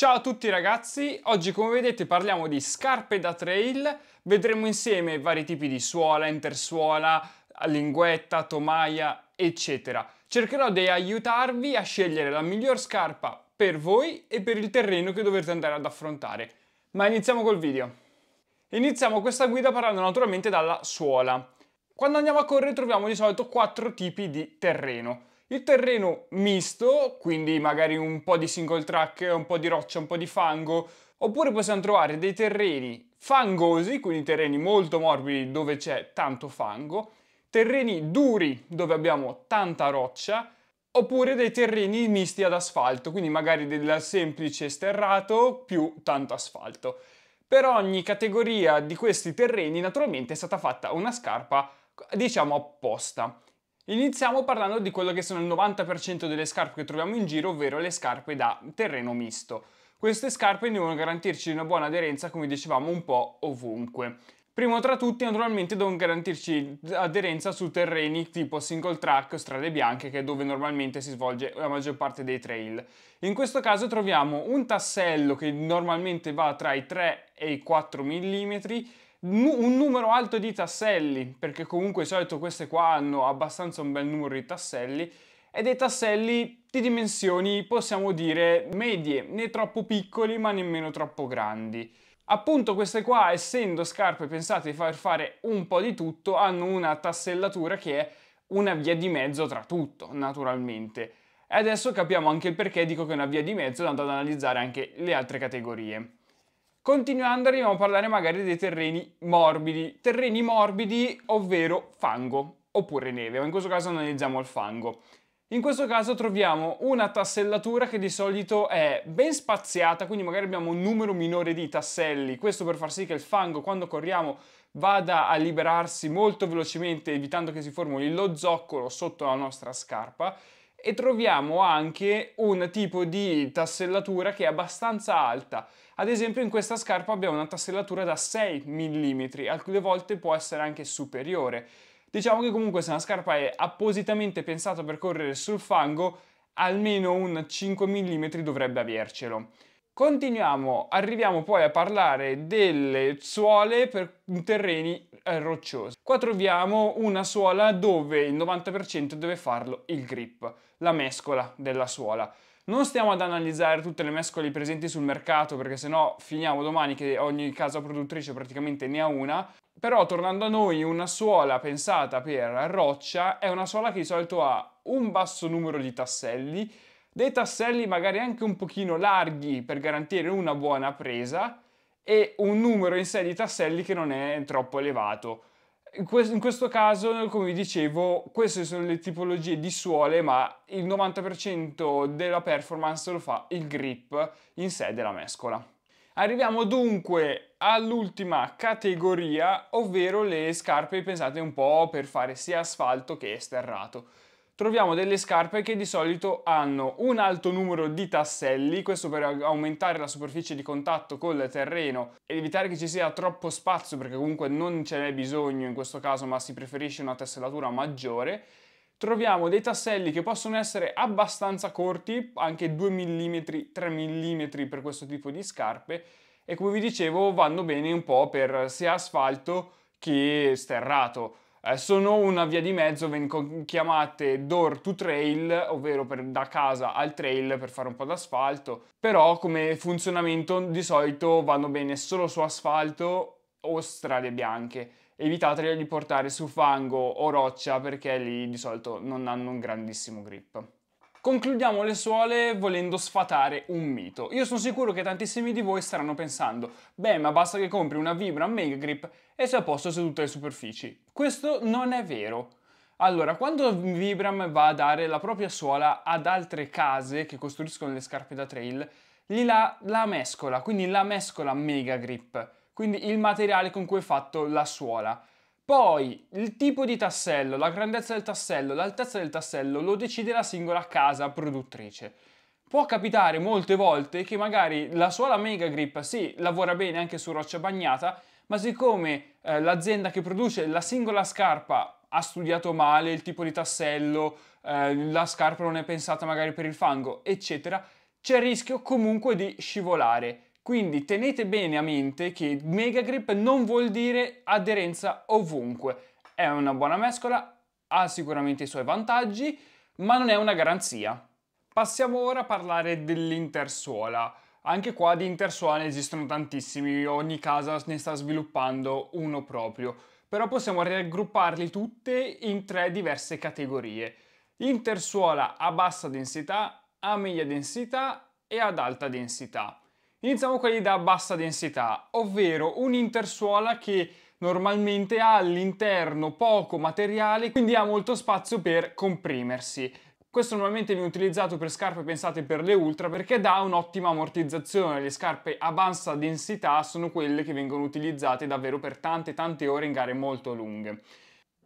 Ciao a tutti ragazzi, oggi come vedete parliamo di scarpe da trail, vedremo insieme vari tipi di suola, intersuola, linguetta, tomaia, eccetera. Cercherò di aiutarvi a scegliere la miglior scarpa per voi e per il terreno che dovrete andare ad affrontare. Ma iniziamo col video. Iniziamo questa guida parlando naturalmente dalla suola. Quando andiamo a correre troviamo di solito quattro tipi di terreno. Il terreno misto, quindi magari un po' di single track, un po' di roccia, un po' di fango, oppure possiamo trovare dei terreni fangosi, quindi terreni molto morbidi dove c'è tanto fango, terreni duri dove abbiamo tanta roccia, oppure dei terreni misti ad asfalto, quindi magari del semplice sterrato più tanto asfalto. Per ogni categoria di questi terreni naturalmente è stata fatta una scarpa diciamo apposta. Iniziamo parlando di quello che sono il 90% delle scarpe che troviamo in giro, ovvero le scarpe da terreno misto. Queste scarpe devono garantirci una buona aderenza, come dicevamo, un po' ovunque. Primo tra tutti, naturalmente, devono garantirci aderenza su terreni tipo single track o strade bianche, che è dove normalmente si svolge la maggior parte dei trail. In questo caso troviamo un tassello che normalmente va tra i 3 e i 4 mm un numero alto di tasselli, perché comunque di solito queste qua hanno abbastanza un bel numero di tasselli, e dei tasselli di dimensioni possiamo dire medie, né troppo piccoli ma nemmeno troppo grandi. Appunto queste qua, essendo scarpe pensate di far fare un po' di tutto, hanno una tassellatura che è una via di mezzo tra tutto, naturalmente. E adesso capiamo anche il perché dico che è una via di mezzo, andando ad analizzare anche le altre categorie. Continuando arriviamo a parlare magari dei terreni morbidi. Terreni morbidi, ovvero fango, oppure neve, ma in questo caso analizziamo il fango. In questo caso troviamo una tassellatura che di solito è ben spaziata, quindi magari abbiamo un numero minore di tasselli, questo per far sì che il fango quando corriamo vada a liberarsi molto velocemente evitando che si formuli lo zoccolo sotto la nostra scarpa e troviamo anche un tipo di tassellatura che è abbastanza alta. Ad esempio in questa scarpa abbiamo una tassellatura da 6 mm, alcune volte può essere anche superiore. Diciamo che comunque se una scarpa è appositamente pensata per correre sul fango, almeno un 5 mm dovrebbe avercelo. Continuiamo, arriviamo poi a parlare delle suole per terreni eh, rocciosi. Qua troviamo una suola dove il 90% deve farlo il grip la mescola della suola. Non stiamo ad analizzare tutte le mescole presenti sul mercato perché sennò finiamo domani che ogni casa produttrice praticamente ne ha una, però tornando a noi una suola pensata per roccia è una suola che di solito ha un basso numero di tasselli, dei tasselli magari anche un pochino larghi per garantire una buona presa e un numero in sé di tasselli che non è troppo elevato. In, questo caso, come vi dicevo, queste sono le tipologie di suole, ma il 90% della performance lo fa il grip in sé della mescola. Arriviamo dunque all'ultima categoria, ovvero le scarpe pensate un po' per fare sia asfalto che sterrato troviamo delle scarpe che di solito hanno un alto numero di tasselli, questo per aumentare la superficie di contatto col terreno ed evitare che ci sia troppo spazio perché comunque non ce n'è bisogno in questo caso ma si preferisce una tessellatura maggiore. Troviamo dei tasselli che possono essere abbastanza corti, anche 2 mm, 3 mm per questo tipo di scarpe e come vi dicevo vanno bene un po' per sia asfalto che sterrato. Eh, sono una via di mezzo, vengono chiamate door to trail, ovvero per, da casa al trail per fare un po' d'asfalto, però come funzionamento di solito vanno bene solo su asfalto o strade bianche. Evitate di portare su fango o roccia perché lì di solito non hanno un grandissimo grip. Concludiamo le suole volendo sfatare un mito. Io sono sicuro che tantissimi di voi staranno pensando, beh ma basta che compri una Vibram Mega Grip e sei a posto su tutte le superfici. Questo non è vero. Allora, quando Vibram va a dare la propria suola ad altre case che costruiscono le scarpe da trail, gli la, la mescola, quindi la mescola Mega Grip, quindi il materiale con cui è fatto la suola. Poi il tipo di tassello, la grandezza del tassello, l'altezza del tassello lo decide la singola casa produttrice. Può capitare molte volte che magari la sola Mega Grip sì, lavora bene anche su roccia bagnata, ma siccome eh, l'azienda che produce la singola scarpa ha studiato male il tipo di tassello, eh, la scarpa non è pensata magari per il fango, eccetera, c'è il rischio comunque di scivolare. Quindi tenete bene a mente che Mega Grip non vuol dire aderenza ovunque. È una buona mescola, ha sicuramente i suoi vantaggi, ma non è una garanzia. Passiamo ora a parlare dell'intersuola. Anche qua di intersuola esistono tantissimi, ogni casa ne sta sviluppando uno proprio, però possiamo raggrupparli tutte in tre diverse categorie. Intersuola a bassa densità, a media densità e ad alta densità. Iniziamo quelli da bassa densità, ovvero un'intersuola che normalmente ha all'interno poco materiale, quindi ha molto spazio per comprimersi. Questo normalmente viene utilizzato per scarpe pensate per le ultra perché dà un'ottima ammortizzazione. Le scarpe a bassa densità sono quelle che vengono utilizzate davvero per tante tante ore in gare molto lunghe.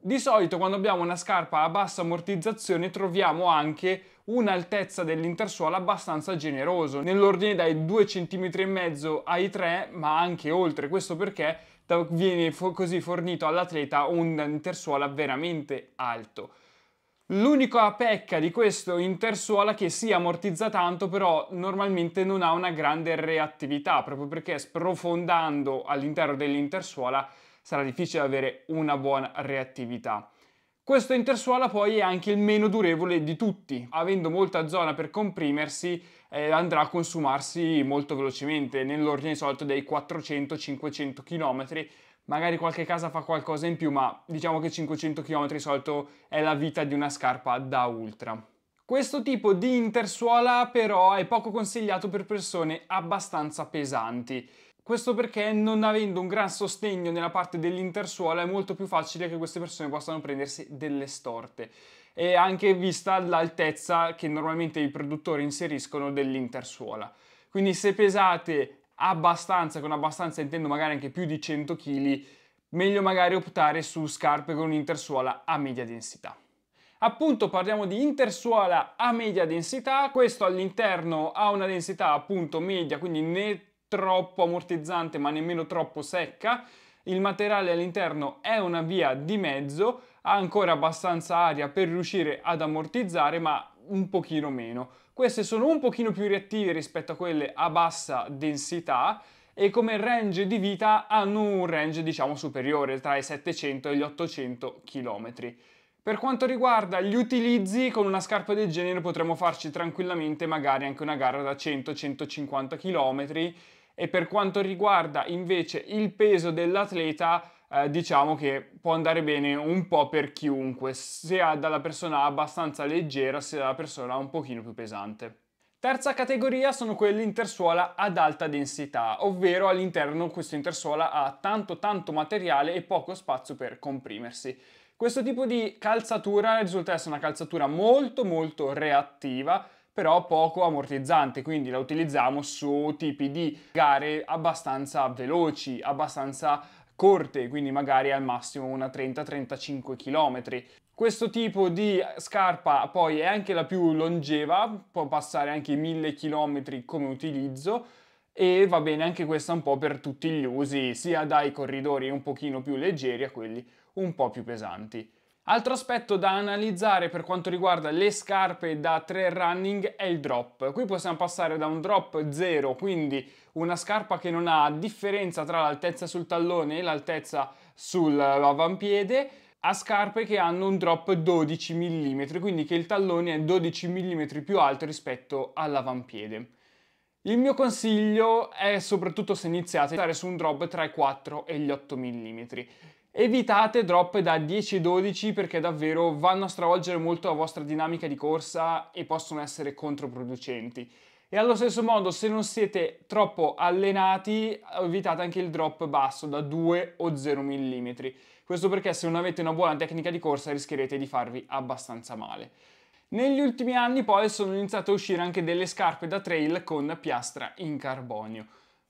Di solito quando abbiamo una scarpa a bassa ammortizzazione troviamo anche un'altezza dell'intersuola abbastanza generoso, nell'ordine dai 2,5 cm ai 3, ma anche oltre. Questo perché viene così fornito all'atleta un intersuola veramente alto. L'unica pecca di questo intersuola è che si ammortizza tanto, però normalmente non ha una grande reattività, proprio perché sprofondando all'interno dell'intersuola sarà difficile avere una buona reattività. Questo intersuola poi è anche il meno durevole di tutti, avendo molta zona per comprimersi eh, andrà a consumarsi molto velocemente, nell'ordine solito dei 400-500 km, magari qualche casa fa qualcosa in più, ma diciamo che 500 km di solito è la vita di una scarpa da ultra. Questo tipo di intersuola però è poco consigliato per persone abbastanza pesanti. Questo perché non avendo un gran sostegno nella parte dell'intersuola è molto più facile che queste persone possano prendersi delle storte e anche vista l'altezza che normalmente i produttori inseriscono dell'intersuola. Quindi se pesate abbastanza, con abbastanza intendo magari anche più di 100 kg, meglio magari optare su scarpe con un'intersuola a media densità. Appunto parliamo di intersuola a media densità, questo all'interno ha una densità appunto media, quindi nettamente troppo ammortizzante ma nemmeno troppo secca. Il materiale all'interno è una via di mezzo, ha ancora abbastanza aria per riuscire ad ammortizzare ma un pochino meno. Queste sono un pochino più reattive rispetto a quelle a bassa densità e come range di vita hanno un range diciamo superiore tra i 700 e gli 800 km. Per quanto riguarda gli utilizzi, con una scarpa del genere potremmo farci tranquillamente magari anche una gara da 100-150 km e per quanto riguarda invece il peso dell'atleta eh, diciamo che può andare bene un po' per chiunque, sia dalla persona abbastanza leggera sia dalla persona un pochino più pesante. Terza categoria sono quelli intersuola ad alta densità, ovvero all'interno questo intersuola ha tanto tanto materiale e poco spazio per comprimersi. Questo tipo di calzatura risulta essere una calzatura molto molto reattiva, però poco ammortizzante, quindi la utilizziamo su tipi di gare abbastanza veloci, abbastanza corte, quindi magari al massimo una 30-35 km. Questo tipo di scarpa poi è anche la più longeva, può passare anche i 1000 km come utilizzo e va bene anche questa un po' per tutti gli usi, sia dai corridori un pochino più leggeri a quelli un po' più pesanti. Altro aspetto da analizzare per quanto riguarda le scarpe da trail running è il drop. Qui possiamo passare da un drop 0, quindi una scarpa che non ha differenza tra l'altezza sul tallone e l'altezza sull'avampiede, eh, a scarpe che hanno un drop 12 mm, quindi che il tallone è 12 mm più alto rispetto all'avampiede. Il mio consiglio è soprattutto se iniziate a stare su un drop tra i 4 e gli 8 mm. Evitate drop da 10-12 perché davvero vanno a stravolgere molto la vostra dinamica di corsa e possono essere controproducenti. E allo stesso modo, se non siete troppo allenati, evitate anche il drop basso da 2 o 0 mm. Questo perché se non avete una buona tecnica di corsa rischierete di farvi abbastanza male. Negli ultimi anni poi sono iniziate a uscire anche delle scarpe da trail con piastra in carbonio.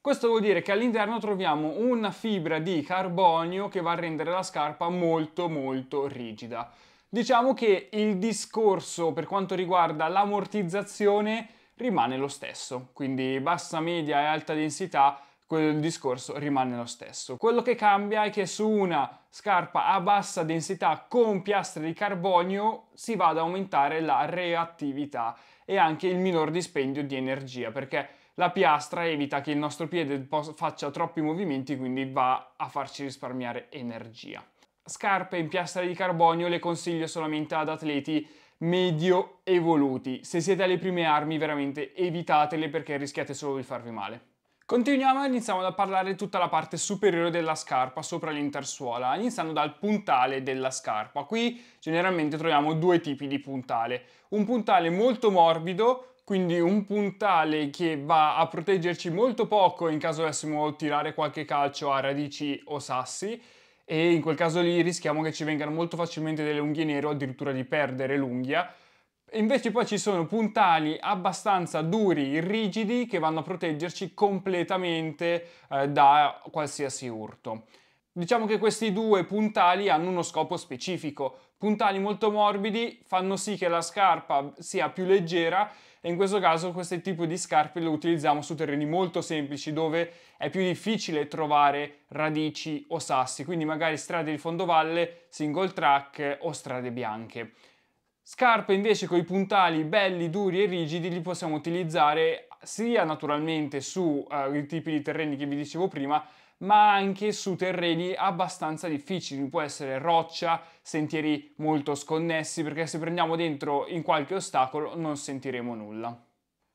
Questo vuol dire che all'interno troviamo una fibra di carbonio che va a rendere la scarpa molto molto rigida. Diciamo che il discorso per quanto riguarda l'ammortizzazione rimane lo stesso, quindi bassa, media e alta densità quel discorso rimane lo stesso. Quello che cambia è che su una scarpa a bassa densità con piastre di carbonio si va ad aumentare la reattività e anche il minor dispendio di energia perché la piastra evita che il nostro piede faccia troppi movimenti, quindi va a farci risparmiare energia. Scarpe in piastra di carbonio le consiglio solamente ad atleti medio evoluti. Se siete alle prime armi, veramente evitatele perché rischiate solo di farvi male. Continuiamo e iniziamo da parlare di tutta la parte superiore della scarpa sopra l'intersuola, iniziando dal puntale della scarpa. Qui generalmente troviamo due tipi di puntale. Un puntale molto morbido, quindi un puntale che va a proteggerci molto poco in caso dovessimo tirare qualche calcio a radici o sassi e in quel caso lì rischiamo che ci vengano molto facilmente delle unghie nere o addirittura di perdere l'unghia. Invece poi ci sono puntali abbastanza duri, rigidi, che vanno a proteggerci completamente eh, da qualsiasi urto. Diciamo che questi due puntali hanno uno scopo specifico, Puntali molto morbidi fanno sì che la scarpa sia più leggera e in questo caso questo tipo di scarpe le utilizziamo su terreni molto semplici dove è più difficile trovare radici o sassi, quindi magari strade di fondovalle, single track o strade bianche. Scarpe invece con i puntali belli, duri e rigidi li possiamo utilizzare sia naturalmente sui eh, tipi di terreni che vi dicevo prima, ma anche su terreni abbastanza difficili, può essere roccia, sentieri molto sconnessi, perché se prendiamo dentro in qualche ostacolo non sentiremo nulla.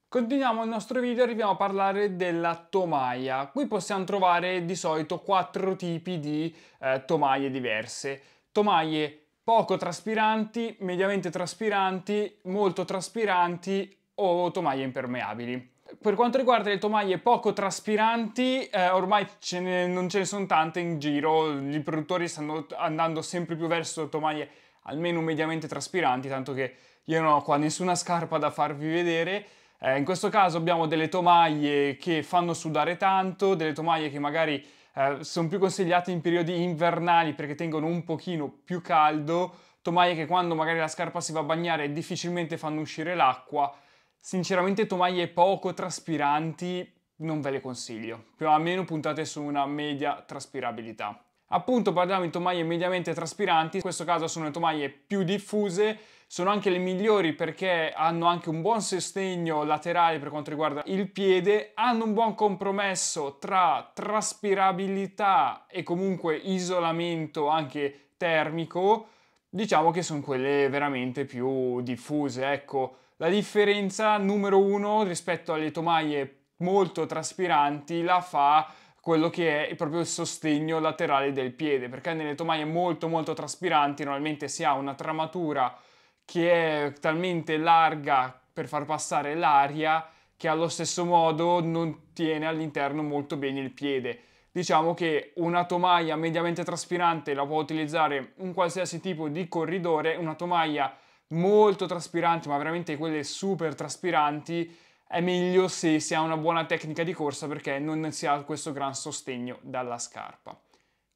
Continuiamo il nostro video e arriviamo a parlare della tomaia. Qui possiamo trovare di solito quattro tipi di eh, tomaie diverse. Tomaie poco traspiranti, mediamente traspiranti, molto traspiranti o tomaie impermeabili. Per quanto riguarda le tomaie poco traspiranti, eh, ormai ce ne, non ce ne sono tante in giro, i produttori stanno andando sempre più verso tomaie almeno mediamente traspiranti, tanto che io non ho qua nessuna scarpa da farvi vedere. Eh, in questo caso abbiamo delle tomaie che fanno sudare tanto, delle tomaie che magari eh, sono più consigliate in periodi invernali perché tengono un pochino più caldo, tomaie che quando magari la scarpa si va a bagnare difficilmente fanno uscire l'acqua, Sinceramente tovaglie poco traspiranti non ve le consiglio, più o meno puntate su una media traspirabilità. Appunto parliamo di tomaie mediamente traspiranti, in questo caso sono le tomaie più diffuse, sono anche le migliori perché hanno anche un buon sostegno laterale per quanto riguarda il piede, hanno un buon compromesso tra traspirabilità e comunque isolamento anche termico, diciamo che sono quelle veramente più diffuse, ecco. La differenza numero uno rispetto alle tomaie molto traspiranti la fa quello che è proprio il sostegno laterale del piede, perché nelle tomaie molto molto traspiranti normalmente si ha una tramatura che è talmente larga per far passare l'aria che allo stesso modo non tiene all'interno molto bene il piede. Diciamo che una tomaia mediamente traspirante la può utilizzare un qualsiasi tipo di corridore, una tomaia molto traspiranti, ma veramente quelle super traspiranti, è meglio se si ha una buona tecnica di corsa perché non si ha questo gran sostegno dalla scarpa.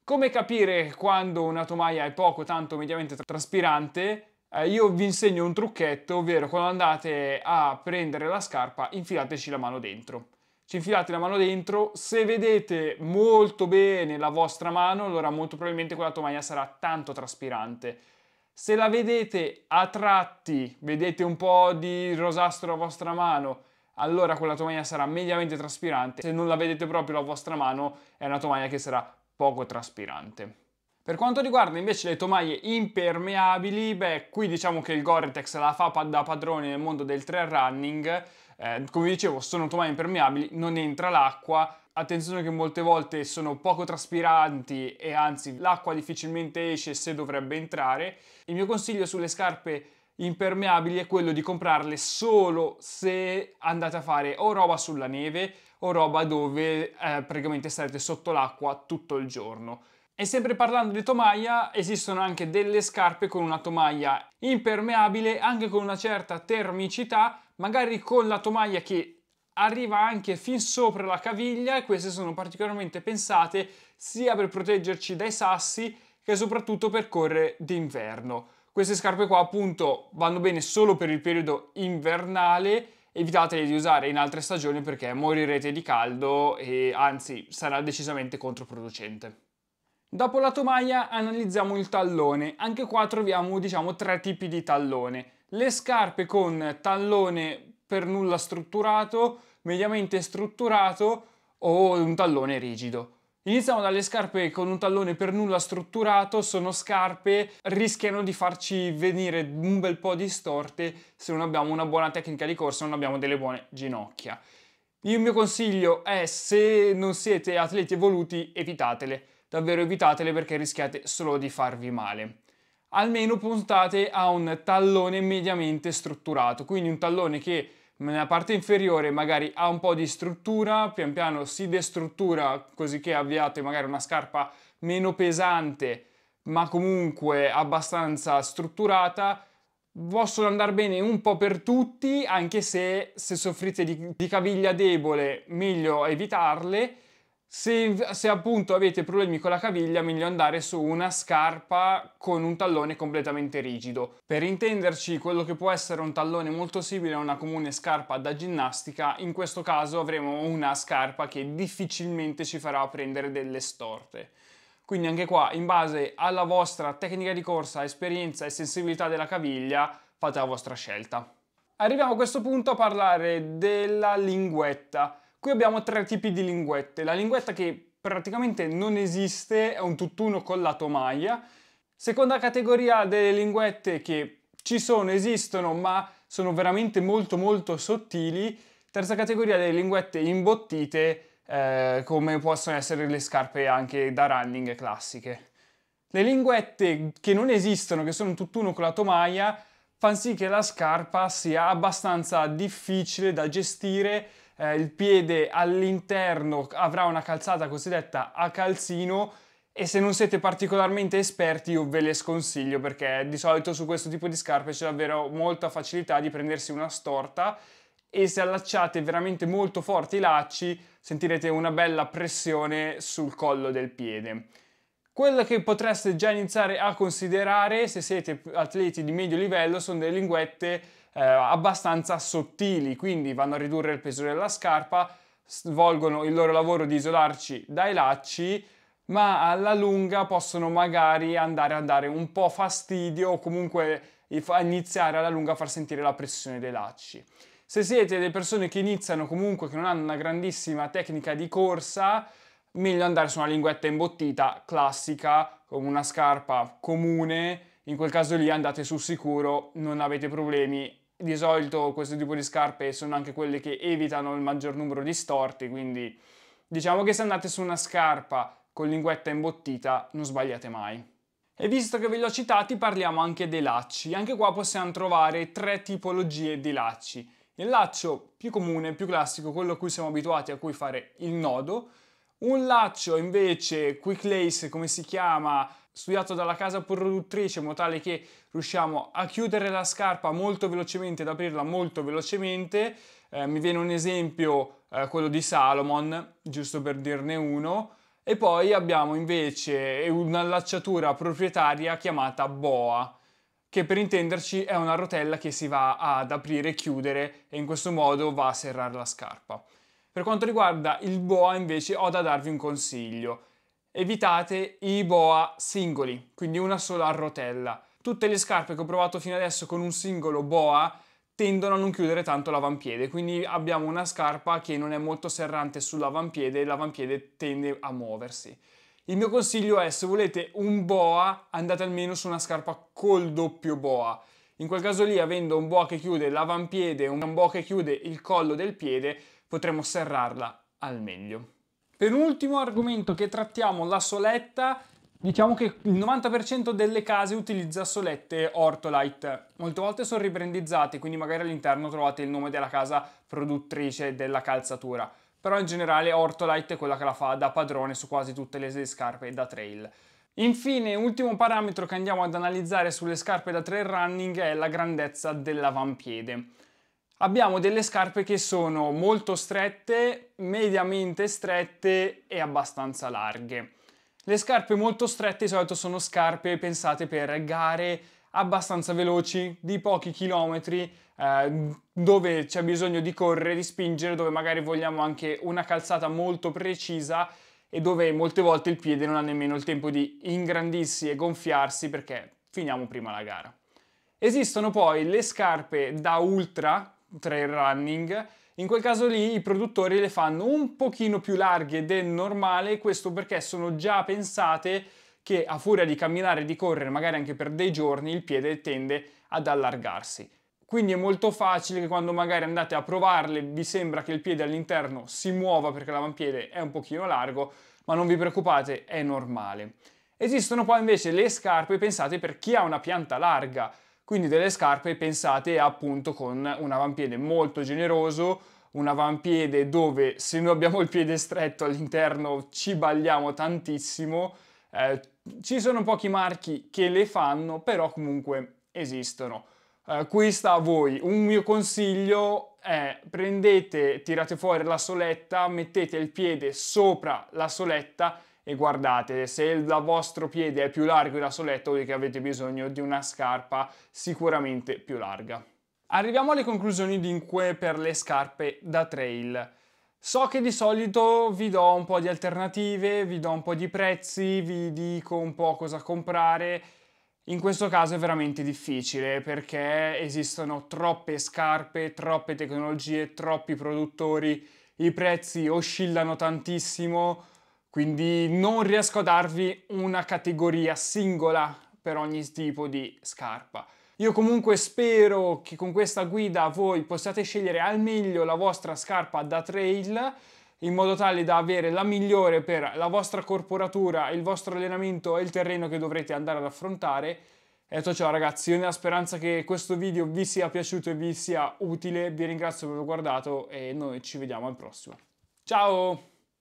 Come capire quando una tomaia è poco tanto mediamente traspirante? Eh, io vi insegno un trucchetto, ovvero quando andate a prendere la scarpa infilateci la mano dentro. Ci infilate la mano dentro, se vedete molto bene la vostra mano, allora molto probabilmente quella tomaia sarà tanto traspirante se la vedete a tratti, vedete un po' di rosastro a vostra mano, allora quella tovaglia sarà mediamente traspirante. Se non la vedete proprio a vostra mano, è una tovaglia che sarà poco traspirante. Per quanto riguarda invece le tomaie impermeabili, beh, qui diciamo che il Gore-Tex la fa da padrone nel mondo del trail running. Eh, come dicevo, sono tomaie impermeabili, non entra l'acqua, Attenzione che molte volte sono poco traspiranti e anzi l'acqua difficilmente esce se dovrebbe entrare. Il mio consiglio sulle scarpe impermeabili è quello di comprarle solo se andate a fare o roba sulla neve o roba dove eh, praticamente sarete sotto l'acqua tutto il giorno. E sempre parlando di tomaia, esistono anche delle scarpe con una tomaia impermeabile, anche con una certa termicità, magari con la tomaia che arriva anche fin sopra la caviglia e queste sono particolarmente pensate sia per proteggerci dai sassi che soprattutto per correre d'inverno. Queste scarpe qua appunto vanno bene solo per il periodo invernale, evitatele di usare in altre stagioni perché morirete di caldo e anzi sarà decisamente controproducente. Dopo la tomaia analizziamo il tallone, anche qua troviamo diciamo tre tipi di tallone. Le scarpe con tallone per nulla strutturato, mediamente strutturato o un tallone rigido. Iniziamo dalle scarpe con un tallone per nulla strutturato, sono scarpe, rischiano di farci venire un bel po' distorte se non abbiamo una buona tecnica di corsa, non abbiamo delle buone ginocchia. Il mio consiglio è se non siete atleti evoluti evitatele, davvero evitatele perché rischiate solo di farvi male almeno puntate a un tallone mediamente strutturato, quindi un tallone che nella parte inferiore magari ha un po' di struttura, pian piano si destruttura così che avviate magari una scarpa meno pesante ma comunque abbastanza strutturata possono andare bene un po' per tutti, anche se se soffrite di, di, caviglia debole meglio evitarle se, se, appunto avete problemi con la caviglia, meglio andare su una scarpa con un tallone completamente rigido. Per intenderci, quello che può essere un tallone molto simile a una comune scarpa da ginnastica, in questo caso avremo una scarpa che difficilmente ci farà prendere delle storte. Quindi anche qua, in base alla vostra tecnica di corsa, esperienza e sensibilità della caviglia, fate la vostra scelta. Arriviamo a questo punto a parlare della linguetta. Qui abbiamo tre tipi di linguette. La linguetta che praticamente non esiste, è un tutt'uno con la tomaia. Seconda categoria delle linguette che ci sono, esistono, ma sono veramente molto molto sottili. Terza categoria delle linguette imbottite, eh, come possono essere le scarpe anche da running classiche. Le linguette che non esistono, che sono tutt'uno con la tomaia, fanno sì che la scarpa sia abbastanza difficile da gestire eh, il piede all'interno avrà una calzata cosiddetta a calzino e se non siete particolarmente esperti io ve le sconsiglio perché di solito su questo tipo di scarpe c'è davvero molta facilità di prendersi una storta e se allacciate veramente molto forti i lacci sentirete una bella pressione sul collo del piede. Quello che potreste già iniziare a considerare se siete atleti di medio livello sono delle linguette eh, abbastanza sottili, quindi vanno a ridurre il peso della scarpa, svolgono il loro lavoro di isolarci dai lacci, ma alla lunga possono magari andare a dare un po' fastidio o comunque iniziare alla lunga a far sentire la pressione dei lacci. Se siete delle persone che iniziano comunque, che non hanno una grandissima tecnica di corsa, meglio andare su una linguetta imbottita classica, con una scarpa comune, in quel caso lì andate sul sicuro, non avete problemi di solito questo tipo di scarpe sono anche quelle che evitano il maggior numero di storti, quindi diciamo che se andate su una scarpa con linguetta imbottita non sbagliate mai. E visto che ve li ho citati parliamo anche dei lacci, anche qua possiamo trovare tre tipologie di lacci. Il laccio più comune, più classico, quello a cui siamo abituati, a cui fare il nodo, un laccio invece quick lace come si chiama studiato dalla casa produttrice in modo tale che riusciamo a chiudere la scarpa molto velocemente ed aprirla molto velocemente. Eh, mi viene un esempio, eh, quello di Salomon, giusto per dirne uno. E poi abbiamo invece un'allacciatura proprietaria chiamata Boa, che per intenderci è una rotella che si va ad aprire e chiudere e in questo modo va a serrare la scarpa. Per quanto riguarda il Boa invece ho da darvi un consiglio evitate i boa singoli, quindi una sola rotella. Tutte le scarpe che ho provato fino adesso con un singolo boa tendono a non chiudere tanto l'avampiede, quindi abbiamo una scarpa che non è molto serrante sull'avampiede e l'avampiede tende a muoversi. Il mio consiglio è se volete un boa andate almeno su una scarpa col doppio boa. In quel caso lì avendo un boa che chiude l'avampiede e un boa che chiude il collo del piede potremo serrarla al meglio. Penultimo argomento che trattiamo, la soletta. Diciamo che il 90% delle case utilizza solette Ortolite. Molte volte sono ribrandizzate, quindi magari all'interno trovate il nome della casa produttrice della calzatura. Però in generale Ortolite è quella che la fa da padrone su quasi tutte le scarpe da trail. Infine, ultimo parametro che andiamo ad analizzare sulle scarpe da trail running è la grandezza dell'avampiede. Abbiamo delle scarpe che sono molto strette, mediamente strette e abbastanza larghe. Le scarpe molto strette di solito sono scarpe pensate per gare abbastanza veloci, di pochi chilometri, eh, dove c'è bisogno di correre, di spingere, dove magari vogliamo anche una calzata molto precisa e dove molte volte il piede non ha nemmeno il tempo di ingrandirsi e gonfiarsi perché finiamo prima la gara. Esistono poi le scarpe da ultra, trail running, in quel caso lì i produttori le fanno un pochino più larghe del normale, questo perché sono già pensate che a furia di camminare e di correre, magari anche per dei giorni, il piede tende ad allargarsi. Quindi è molto facile che quando magari andate a provarle vi sembra che il piede all'interno si muova perché l'avampiede è un pochino largo, ma non vi preoccupate, è normale. Esistono poi invece le scarpe pensate per chi ha una pianta larga, quindi delle scarpe pensate appunto con un avampiede molto generoso, un avampiede dove se noi abbiamo il piede stretto all'interno ci balliamo tantissimo, eh, ci sono pochi marchi che le fanno, però comunque esistono. Eh, qui sta a voi, un mio consiglio è prendete, tirate fuori la soletta, mettete il piede sopra la soletta e guardate se il vostro piede è più largo e la soletta vuol dire che avete bisogno di una scarpa sicuramente più larga. Arriviamo alle conclusioni dunque per le scarpe da trail. So che di solito vi do un po' di alternative, vi do un po' di prezzi, vi dico un po' cosa comprare. In questo caso è veramente difficile perché esistono troppe scarpe, troppe tecnologie, troppi produttori, i prezzi oscillano tantissimo quindi non riesco a darvi una categoria singola per ogni tipo di scarpa. Io comunque spero che con questa guida voi possiate scegliere al meglio la vostra scarpa da trail in modo tale da avere la migliore per la vostra corporatura, il vostro allenamento e il terreno che dovrete andare ad affrontare. E detto ciò ragazzi, io nella speranza che questo video vi sia piaciuto e vi sia utile, vi ringrazio per aver guardato e noi ci vediamo al prossimo. Ciao!